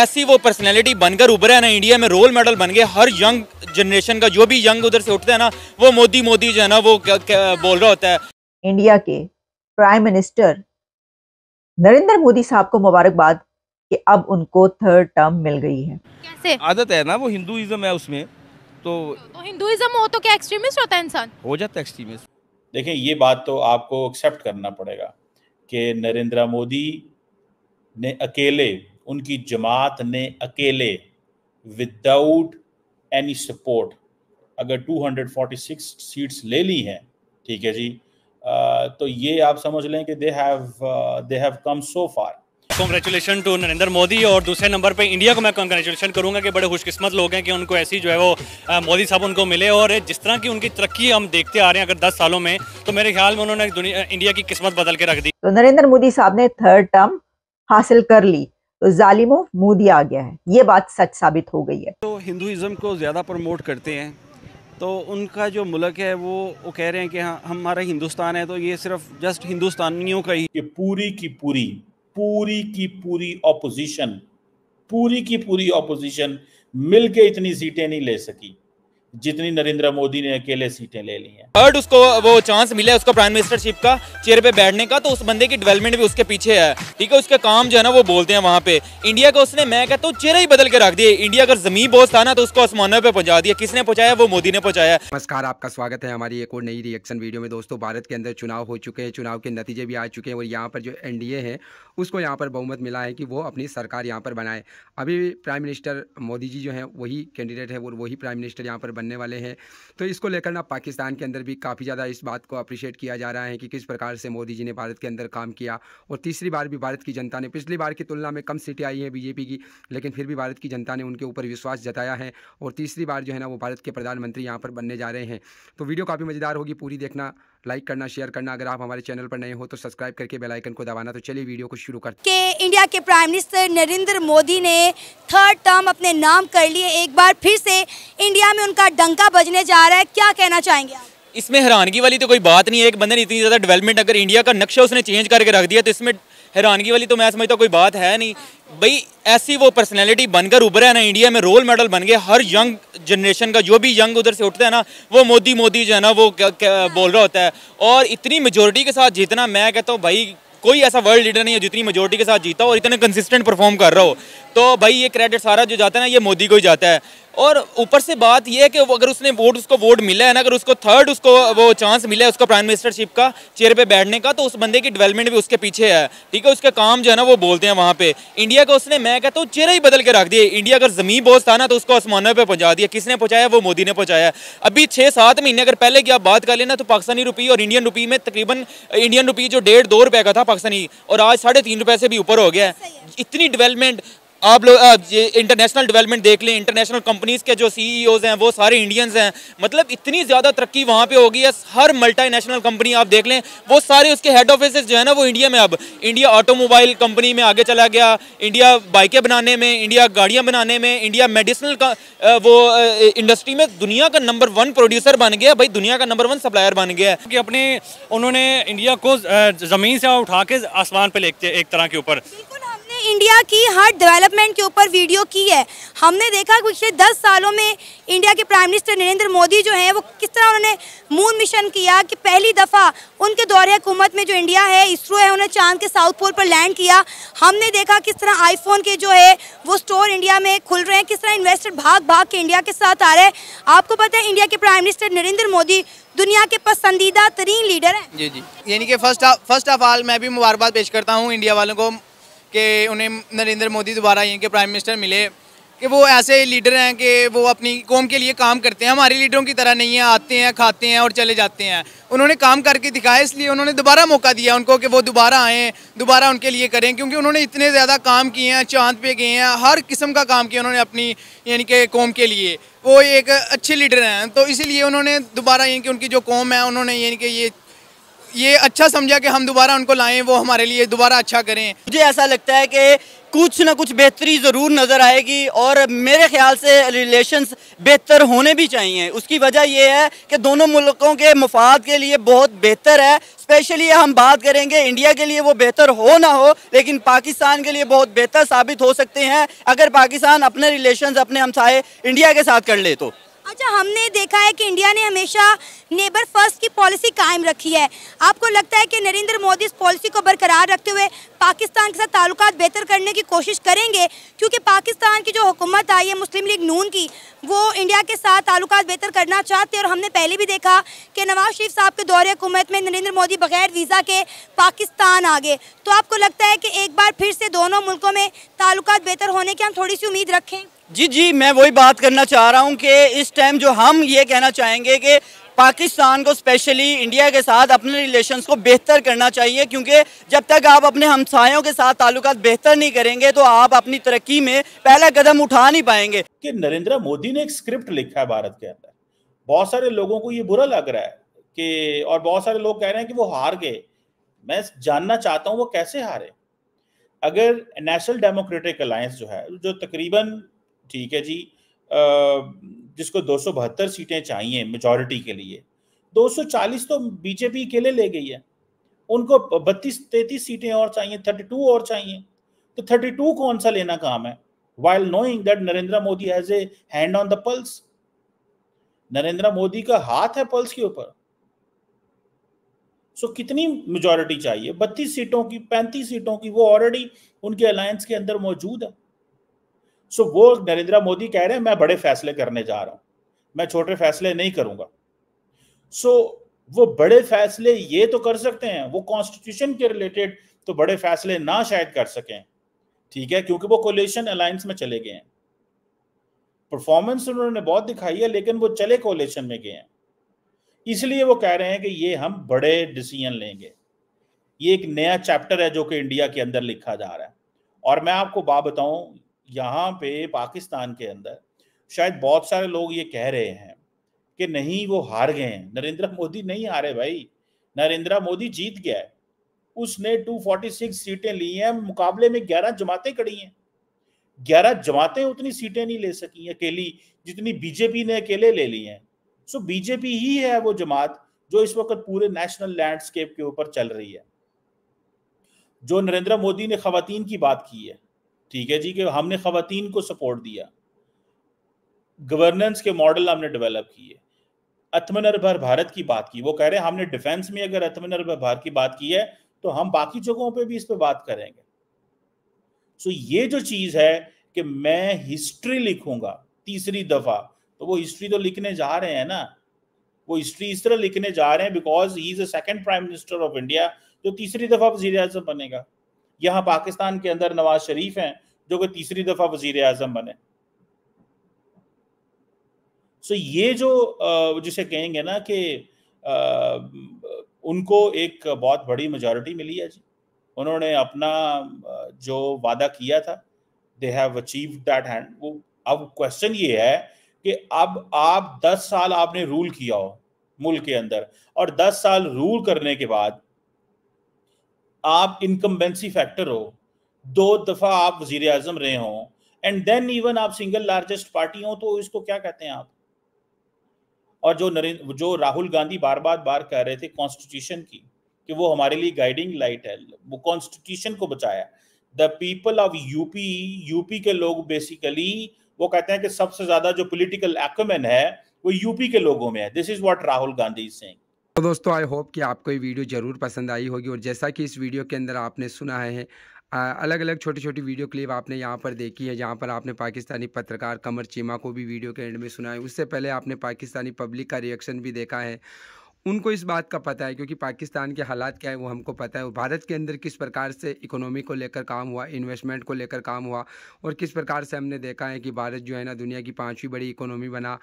ऐसी वो पर्सनैलिटी बनकर उभरे ना इंडिया में रोल मॉडल बन गए हर यंग जनरेशन का जो भी यंग उधर से उठता है ना वो मोदी मोदी जो है ना वो क्या, क्या, बोल रहा होता है इंडिया के प्राइम मिनिस्टर नरेंद्र मोदी साहब को मुबारकबाद कि अब उनको थर्ड टर्म मिल गई है कैसे आदत है ना वो हिंदुइज्म है उसमें तो, तो हिंदुइज्म हो तो क्या एक्सट्रीमिस्ट होता है इंसान हो जाता है एक्सट्रीमिस्ट देखिए ये बात तो आपको एक्सेप्ट करना पड़ेगा कि नरेंद्र मोदी ने अकेले उनकी जमात ने अकेले विदाउट एनी सपोर्ट अगर 246 सीट्स ले ली हैं ठीक है जी आ, तो ये आप समझ लें कि they have they have come so far congratulation to Narendra Modi और दूसरे नंबर पे इंडिया को मैं कॉन्ग्रेचुलेशन करूंगा कि बड़े खुशकिस्मत लोग हैं कि उनको ऐसी जो है वो मोदी साहब उनको मिले और जिस तरह की उनकी तरक्की हम देखते आ रहे हैं अगर 10 सालों में तो मेरे ख्याल में उन्होंने इंडिया की किस्मत बदल के रख दी तो नरेंद्र मोदी साहब ने थर्ड टर्म हासिल कर ली तो जालिमो मुंह दिया आ गया है ये बात सच साबित हो गई है तो हिंदुज़म को ज़्यादा प्रमोट करते हैं तो उनका जो मुल्क है वो वो कह रहे हैं कि हाँ हमारा हिंदुस्तान है तो ये सिर्फ जस्ट हिंदुस्तानियों का ही ये पूरी की पूरी पूरी की पूरी ऑपोजिशन पूरी की पूरी ऑपोजिशन मिलके इतनी सीटें नहीं ले सकी जितनी नरेंद्र मोदी ने अकेले सीटें ले ली हैं थर्ड उसको वो चांस मिला है उसको प्राइम मिनिस्टरशिप का चेयर पे बैठने का तो उस बंदे की डेवलपमेंट भी उसके पीछे है ठीक है उसके काम जो है ना वो बोलते हैं वहाँ पे इंडिया का उसने मैं कहता हूँ चेहरा ही बदल के रख दिया इंडिया अगर जमीन बहुत था ना तो उसको आसमानों पर पहुंचा दिया किसने पहुंचाया वो मोदी ने पहुंचाया नमस्कार आपका स्वागत है हमारी एक और नई रिएक्शन वीडियो में दोस्तों भारत के अंदर चुनाव हो चुके हैं चुनाव के नतीजे भी आ चुके हैं और यहाँ पर जो एन है उसको यहाँ पर बहुमत मिला है कि वो अपनी सरकार यहाँ पर बनाए अभी प्राइम मिनिस्टर मोदी जी जो है वही कैंडिडेट है और वही प्राइम मिनिस्टर यहाँ पर बनने वाले हैं तो इसको लेकर ना पाकिस्तान के अंदर भी काफ़ी ज़्यादा इस बात को अप्रिशिएट किया जा रहा है कि किस प्रकार से मोदी जी ने भारत के अंदर काम किया और तीसरी बार भी भारत की जनता ने पिछली बार की तुलना में कम सीटें आई हैं बीजेपी की लेकिन फिर भी भारत की जनता ने उनके ऊपर विश्वास जताया है और तीसरी बार जो है ना वो भारत के प्रधानमंत्री यहाँ पर बनने जा रहे हैं तो वीडियो काफ़ी मज़ेदार होगी पूरी देखना लाइक करना शेयर करना अगर आप हमारे चैनल पर नए हो तो सब्सक्राइब करके आइकन को दबाना तो चलिए वीडियो को शुरू करते के इंडिया के प्राइम मिनिस्टर नरेंद्र मोदी ने थर्ड टर्म अपने नाम कर लिए एक बार फिर से इंडिया में उनका डंका बजने जा रहा है क्या कहना चाहेंगे आप इसमें हैरानगी वाली तो कोई बात नहीं है एक बंदे ने इतनी ज़्यादा डेवलपमेंट अगर इंडिया का नक्शा उसने चेंज करके रख दिया तो इसमें हैरानगी वाली तो मैं समझता कोई बात है नहीं भाई ऐसी वो पर्सनैलिटी बनकर उभरा है ना इंडिया में रोल मॉडल बन गए हर यंग जनरेशन का जो भी यंग उधर से उठता है ना वो मोदी मोदी जो है ना वो बोल रहा होता है और इतनी मेजोरिटी के साथ जीतना मैं कहता हूँ भाई कोई ऐसा वर्ल्ड लीडर नहीं है जितनी मेजोरिटी के साथ जीता और इतने कंसिस्टेंट परफॉर्म कर रहा हो तो भाई ये क्रेडिट सारा जो जाता है ना ये मोदी को ही जाता है और ऊपर से बात यह है कि अगर उसने वोट उसको वोट मिला है ना अगर उसको थर्ड उसको वो चांस मिला है उसको प्राइम मिनिस्टरशिप का चेयर पे बैठने का तो उस बंदे की डेवलपमेंट भी उसके पीछे है ठीक है उसका काम जो है ना वो बोलते हैं वहाँ पे इंडिया का उसने मैं कहता हूँ चेहरा ही बदल के रख दिया इंडिया अगर जमीन बोझ था ना तो उसको आसमानों पर पहुँचा दिया किसने पहुँचाया वो मोदी ने पहुँचाया अभी छः सात महीने अगर पहले की आप बात कर लेना तो पाकिस्तानी रुपये और इंडियन रुपये में तकरीबन इंडियन रुपये जो डेढ़ दो रुपये का था पाकिस्तानी और आज साढ़े तीन रुपये से भी ऊपर हो गया है इतनी डेवलपमेंट आप लोग इंटरनेशनल डेवलपमेंट देख लें इंटरनेशनल कंपनीज़ के जो सीईओज हैं वो सारे इंडियंस हैं मतलब इतनी ज़्यादा तरक्की वहाँ पे होगी है हर मल्टीनेशनल कंपनी आप देख लें वो सारे उसके हेड ऑफिस जो है ना वो इंडिया में अब इंडिया ऑटोमोबाइल कंपनी में आगे चला गया इंडिया बाइकें बनाने में इंडिया गाड़ियाँ बनाने में इंडिया मेडिसिनल का वो इंडस्ट्री में दुनिया का नंबर वन प्रोड्यूसर बन गया भाई दुनिया का नंबर वन सप्लायर बन गया क्योंकि अपने उन्होंने इंडिया को ज़मीन से उठा के आसमान पर लेते एक तरह के ऊपर इंडिया की हर डेवलपमेंट के ऊपर वीडियो की है हमने देखा पिछले दस सालों में इंडिया के प्राइम मिनिस्टर नरेंद्र मोदी जो हैं वो किस तरह उन्होंने मून मिशन किया कि पहली दफ़ा उनके दौरे हुकूमत में जो इंडिया है इसरो है उन्होंने चांद के साउथ पोल पर लैंड किया हमने देखा किस तरह आईफोन के जो है वो स्टोर इंडिया में खुल रहे हैं किस तरह इन्वेस्टर भाग भाग के इंडिया के साथ आ रहे हैं आपको पता है इंडिया के प्राइम मिनिस्टर नरेंद्र मोदी दुनिया के पसंदीदा तरीन लीडर हैं जी जी यानी कि first of first of all मैं भी मुबारकबाद पेश करता हूँ इंडिया वालों को कि उन्हें नरेंद्र मोदी दोबारा यहीं के प्राइम मिनिस्टर मिले कि वो ऐसे लीडर हैं कि वो अपनी कौम के लिए काम करते हैं हमारे लीडरों की तरह नहीं है आते हैं खाते हैं और चले जाते हैं उन्होंने काम करके दिखाया इसलिए उन्होंने दोबारा मौका दिया उनको कि वो दोबारा आएँ दोबारा उनके लिए करें क्योंकि उन्होंने इतने ज़्यादा काम किए हैं चांद पे गए हैं हर किस्म का काम किया उन्होंने अपनी यानी कि कौम के लिए वो एक अच्छे लीडर हैं तो इसीलिए उन्होंने दोबारा यानी कि उनकी जो कौम है उन्होंने यानी कि ये ये अच्छा समझा कि हम दोबारा उनको लाएं वो हमारे लिए दोबारा अच्छा करें मुझे ऐसा लगता है कि कुछ ना कुछ बेहतरी ज़रूर नज़र आएगी और मेरे ख्याल से रिलेशंस बेहतर होने भी चाहिए उसकी वजह यह है कि दोनों मुल्कों के मफाद के लिए बहुत बेहतर है स्पेशली हम बात करेंगे इंडिया के लिए वो बेहतर हो ना हो लेकिन पाकिस्तान के लिए बहुत बेहतर साबित हो सकते हैं अगर पाकिस्तान अपने रिलेशंस अपने हमसाए इंडिया के साथ कर ले तो अच्छा हमने देखा है कि इंडिया ने हमेशा नेबर फर्स्ट की पॉलिसी कायम रखी है आपको लगता है कि नरेंद्र मोदी इस पॉलिसी को बरकरार रखते हुए पाकिस्तान के साथ ताल्लुक बेहतर करने की कोशिश करेंगे क्योंकि पाकिस्तान की जो हुकूमत आई है मुस्लिम लीग नून की वो इंडिया के साथ ताल्लुक बेहतर करना चाहते और हमने पहले भी देखा कि नवाज शरीफ साहब के दौरे हुकूमत में नरेंद्र मोदी बगैर वीज़ा के पाकिस्तान आ गए तो आपको लगता है कि एक बार फिर से दोनों मुल्कों में ताल्लुक बेहतर होने की हम थोड़ी सी उम्मीद रखें जी जी मैं वही बात करना चाह रहा हूँ कि इस टाइम जो हम ये कहना चाहेंगे कि पाकिस्तान को स्पेशली इंडिया के साथ अपने रिलेशंस को बेहतर करना चाहिए क्योंकि जब तक आप अपने हमसायों के साथ ताल्लुक बेहतर नहीं करेंगे तो आप अपनी तरक्की में पहला कदम उठा नहीं पाएंगे कि नरेंद्र मोदी ने एक स्क्रिप्ट लिखा है भारत के अंदर बहुत सारे लोगों को ये बुरा लग रहा है कि और बहुत सारे लोग कह रहे हैं कि वो हार गए मैं जानना चाहता हूँ वो कैसे हारे अगर नेशनल डेमोक्रेटिक अलायंस जो है जो तकरीबन ठीक है जी जिसको दो सीटें चाहिए मेजोरिटी के लिए 240 तो बीजेपी अकेले ले गई है उनको बत्तीस तैतीस सीटें और चाहिए 32 और चाहिए तो 32 कौन सा लेना काम है while knowing that Narendra Modi has a hand on the pulse Narendra Modi का हाथ है पल्स के ऊपर सो so, कितनी मेजोरिटी चाहिए बत्तीस सीटों की पैंतीस सीटों की वो ऑलरेडी उनके अलायंस के अंदर मौजूद है सो वो नरेंद्र मोदी कह रहे हैं मैं बड़े फैसले करने जा रहा हूं मैं छोटे फैसले नहीं करूंगा सो वो बड़े फैसले ये तो कर सकते हैं वो कॉन्स्टिट्यूशन के रिलेटेड तो बड़े फैसले ना शायद कर सकें ठीक है क्योंकि वो कोलेशन अलायंस में चले गए हैं परफॉर्मेंस उन्होंने बहुत दिखाई है लेकिन वो चले कोलेशन में गए हैं इसलिए वो कह रहे हैं कि ये हम बड़े डिसीजन लेंगे ये एक नया चैप्टर है जो कि इंडिया के अंदर लिखा जा रहा है और मैं आपको बात बताऊं यहाँ पे पाकिस्तान के अंदर शायद बहुत सारे लोग ये कह रहे हैं कि नहीं वो हार गए हैं नरेंद्र मोदी नहीं हारे भाई नरेंद्र मोदी जीत गया है उसने 246 सीटें ली हैं मुकाबले में 11 जमातें कड़ी हैं 11 जमातें उतनी सीटें नहीं ले सकी अकेली जितनी बीजेपी ने अकेले ले ली हैं सो बीजेपी ही है वो जमात जो इस वक्त पूरे नेशनल लैंडस्केप के ऊपर चल रही है जो नरेंद्र मोदी ने खातन की बात की है ठीक है जी कि हमने खातन को सपोर्ट दिया गवर्नेंस के मॉडल हमने डेवलप किए आत्मनिर्भर भारत की बात की वो कह रहे हैं हमने डिफेंस में अगर आत्मनिर्भर भारत की बात की है तो हम बाकी जगहों पे भी इस पे बात करेंगे सो so, ये जो चीज है कि मैं हिस्ट्री लिखूंगा तीसरी दफा तो वो हिस्ट्री तो लिखने जा रहे हैं ना वो हिस्ट्री इस तरह लिखने जा रहे हैं because he is a second prime minister of India जो तीसरी दफा वजी बनेगा यहाँ पाकिस्तान के अंदर नवाज शरीफ हैं जो कि तीसरी दफा वजीर आजम बने सो ये जो जिसे कहेंगे ना कि उनको एक बहुत बड़ी मेजोरिटी मिली है जी उन्होंने अपना जो वादा किया था they have achieve that and वो अब क्वेश्चन ये है कि अब आप 10 साल आपने रूल किया हो मुल्क के अंदर और 10 साल रूल करने के बाद आप इनकम्बेंसी फैक्टर हो दो दफ़ा आप वजीर अजम रहे हो एंड देन इवन आप सिंगल लार्जेस्ट पार्टी हो तो इसको क्या कहते हैं आप और जो नरेंद्र जो राहुल गांधी बार बार बार कह रहे थे कॉन्स्टिट्यूशन की कि वो हमारे लिए गाइडिंग लाइट है वो कॉन्स्टिट्यूशन को बचाया the people of UP UP के लोग बेसिकली वो कहते हैं कि सबसे ज्यादा जो पोलिटिकल एक्मेन है वो यूपी के लोगों में है this is what Rahul Gandhi Singh तो दोस्तों आई होप कि आपको ये वीडियो ज़रूर पसंद आई होगी और जैसा कि इस वीडियो के अंदर आपने सुना है अलग अलग छोटी छोटी वीडियो क्लिप आपने यहाँ पर देखी है जहाँ पर आपने पाकिस्तानी पत्रकार कमर चीमा को भी वीडियो के एंड में सुना है उससे पहले आपने पाकिस्तानी पब्लिक का रिएक्शन भी देखा है उनको इस बात का पता है क्योंकि पाकिस्तान के हालात क्या है वो हमको पता है भारत के अंदर किस प्रकार से इकोनॉमी को लेकर काम हुआ इन्वेस्टमेंट को लेकर काम हुआ और किस प्रकार से हमने देखा है कि भारत जो है ना दुनिया की पाँचवीं बड़ी इकोनॉमी बना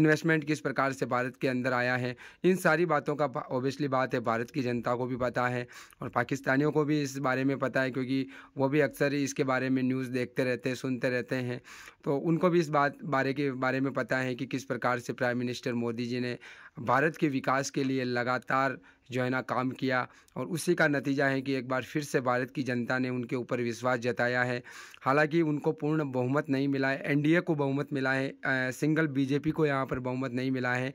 इन्वेस्टमेंट किस प्रकार से भारत के अंदर आया है इन सारी बातों का ओबियसली बात है भारत की जनता को भी पता है और पाकिस्तानियों को भी इस बारे में पता है क्योंकि वो भी अक्सर इसके बारे में न्यूज़ देखते रहते हैं सुनते रहते हैं तो उनको भी इस बात बारे के बारे में पता है कि किस प्रकार से प्राइम मिनिस्टर मोदी जी ने भारत के विकास के लिए लगातार जो है ना काम किया और उसी का नतीजा है कि एक बार फिर से भारत की जनता ने उनके ऊपर विश्वास जताया है हालांकि उनको पूर्ण बहुमत नहीं मिला है एनडीए को बहुमत मिला है आ, सिंगल बीजेपी को यहाँ पर बहुमत नहीं मिला है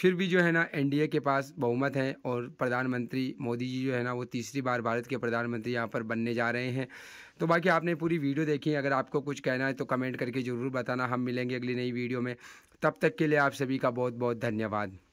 फिर भी जो है ना एनडीए के पास बहुमत है और प्रधानमंत्री मोदी जी जो है ना वो तीसरी बार भारत के प्रधानमंत्री यहाँ पर बनने जा रहे हैं तो बाकी आपने पूरी वीडियो देखी अगर आपको कुछ कहना है तो कमेंट करके ज़रूर बताना हम मिलेंगे अगली नई वीडियो में तब तक के लिए आप सभी का बहुत बहुत धन्यवाद